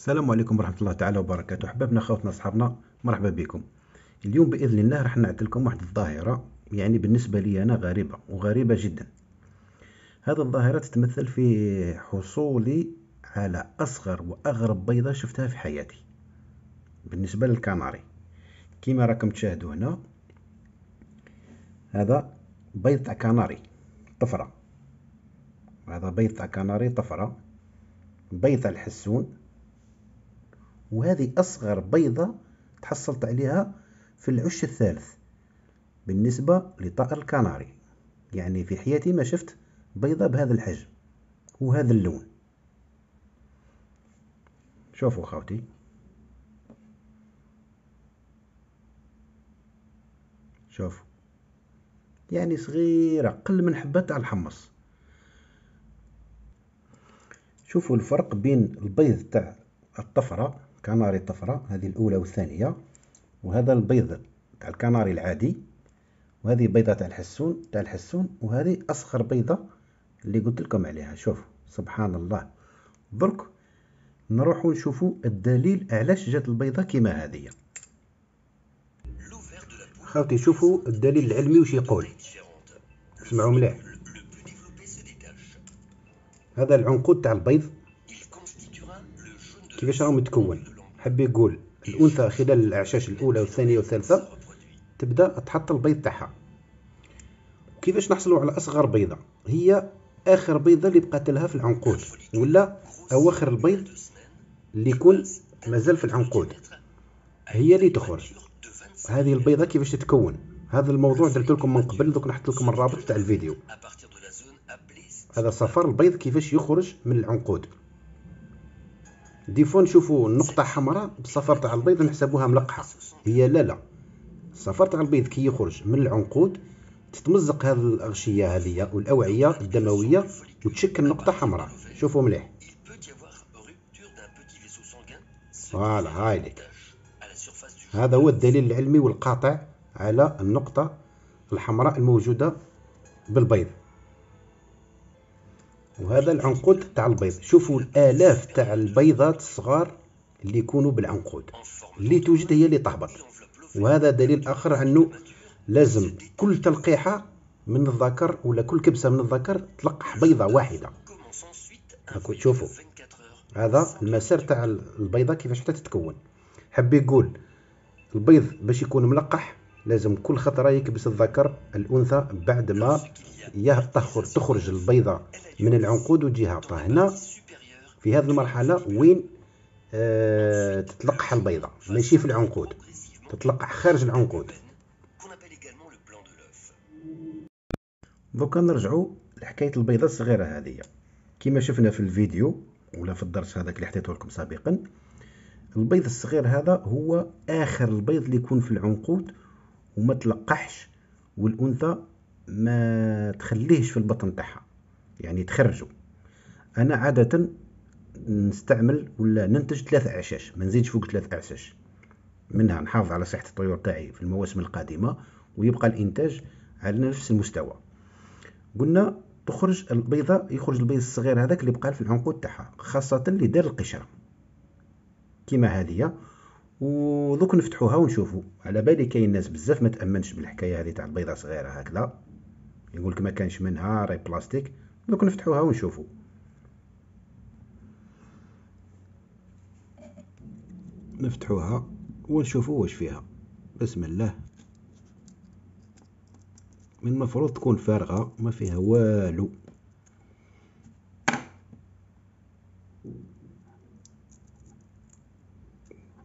السلام عليكم ورحمة الله تعالى وبركاته حبابنا خوتنا أصحابنا مرحبا بكم اليوم بإذن الله راح نعطي لكم واحد الظاهرة يعني بالنسبة لي أنا غريبة وغريبة جدا هذا الظاهرة تتمثل في حصولي على أصغر وأغرب بيضة شفتها في حياتي بالنسبة للكناري كما راكم تشاهدوا هنا هذا بيض تاع كناري طفرة هذا بيض تاع كناري طفرة بيض الحسون وهذه أصغر بيضة تحصلت عليها في العش الثالث بالنسبة لطائر الكناري يعني في حياتي ما شفت بيضة بهذا الحجم وهذا اللون شوفوا خاوتي شوفوا يعني صغيرة قل من حبة تاع الحمص شوفوا الفرق بين البيض تاع الطفرة كناري الطفرة هذه الأولى والثانية وهذا البيض تاع الكناري العادي وهذه بيضة تاع الحسون تاع الحسون وهذه أصغر بيضة اللي قلت لكم عليها شوف سبحان الله درك نروحوا نشوفوا الدليل علاش جات البيضة كيما هذه خاوتي شوفوا الدليل العلمي واش يقول اسمعوا مليح هذا العنقود تاع البيض كيفاش راهو متكون حب يقول الانثى خلال الاعشاش الاولى والثانيه والثالثه تبدا تحط البيض تاعها كيفاش نحصلوا على اصغر بيضه هي اخر بيضه اللي بقات لها في العنقود ولا اواخر البيض اللي يكون مازال في العنقود هي اللي تخرج هذه البيضه كيفاش تتكون هذا الموضوع درت لكم من قبل دوك نحط لكم الرابط تاع الفيديو هذا صفر البيض كيفاش يخرج من العنقود دي فوا نشوفوا النقطة حمراء بالصفر تاع البيض نحسبوها ملقحة هي لا لا الصفر تاع البيض كي يخرج من العنقود تتمزق هذه الأغشية هذه والأوعية الدموية وتشكل نقطة حمراء شوفوا مليح فوالا هايليك هذا هو الدليل العلمي والقاطع على النقطة الحمراء الموجودة بالبيض وهذا العنقود تاع البيض شوفوا الالاف تاع البيضات الصغار اللي يكونوا بالعنقود اللي توجد هي اللي تهبط وهذا دليل اخر انه لازم كل تلقيحه من الذكر ولا كل كبسه من الذكر تلقح بيضه واحده هاكو تشوفوا هذا المسار تاع البيضه كيفاش حتى تتكون حب يقول البيض باش يكون ملقح لازم كل خطرة يكبس الذكر الأنثى بعد ما تخرج البيضة من العنقود وتجي فهنا في هذه المرحلة وين آه تتلقح البيضة ماشي في العنقود تتلقح خارج العنقود دوكا نرجعو لحكاية البيضة الصغيرة هذه كما شفنا في الفيديو ولا في الدرس هذاك اللي حطيته لكم سابقا البيض الصغير هذا هو آخر البيض اللي يكون في العنقود وما تلقحش والانثى ما تخليهش في البطن تاعها يعني تخرجوا انا عاده نستعمل ولا ننتج ثلاثة اعشاش ما نزيدش فوق ثلاثة اعشاش منها نحافظ على صحه الطيور تاعي في المواسم القادمه ويبقى الانتاج على نفس المستوى قلنا تخرج البيضه يخرج البيض الصغير هذاك اللي بقى في العنقود تاعها خاصه اللي دار القشره كيما هذه ودوك نفتحوها ونشوفوا على بالي كاين ناس بزاف ما تامنش بالحكايه هذه تاع البيضه صغيره هكذا يقول لك ما كانش منها راي بلاستيك دوك نفتحوها ونشوفوا نفتحوها ونشوفوا واش فيها بسم الله من المفروض تكون فارغه ما فيها والو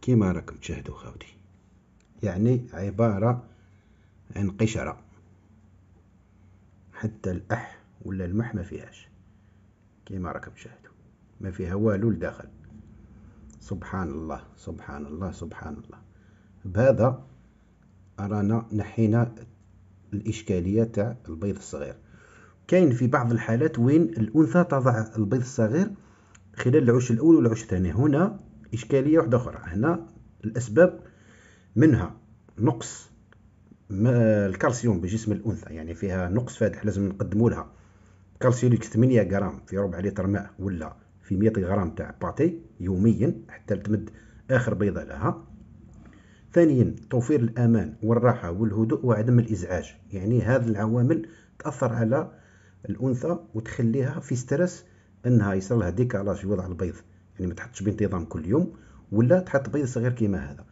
كما راكم تشاهدوا خاوتي يعني عبارة عن قشرة حتى الأح ولا المح ما فيهاش كما راكم تشاهدوا ما فيها والو لداخل سبحان الله سبحان الله سبحان الله بهذا رانا نحينا الإشكالية تاع البيض الصغير كاين في بعض الحالات وين الأنثى تضع البيض الصغير خلال العش الأول والعش الثاني هنا إشكالية واحدة أخرى هنا الأسباب منها نقص الكالسيوم بجسم الأنثى يعني فيها نقص فادح لازم نقدموا لها كالسيوليكس 8 غرام في ربع لتر ماء ولا في 100 غرام تاع باتي يوميا حتى تمد آخر بيضة لها ثانيا توفير الأمان والراحة والهدوء وعدم الإزعاج يعني هذه العوامل تأثر على الأنثى وتخليها في ستريس أنها يصير لها ديكالاج في وضع البيض يعني ما تحطش بانتظام كل يوم ولا تحط بيض صغير كيما هذا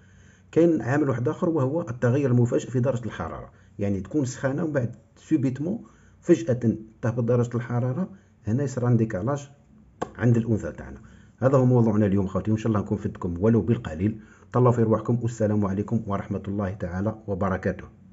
كاين عامل واحد اخر وهو التغير المفاجئ في درجه الحراره يعني تكون سخانه ومن بعد سوبيتمون فجاه تهبط درجه الحراره هنا يصير عندك عند الانثى تاعنا هذا هو موضوعنا اليوم خوتي وان شاء الله نكون فدتكم ولو بالقليل طلعوا في رواحكم والسلام عليكم ورحمه الله تعالى وبركاته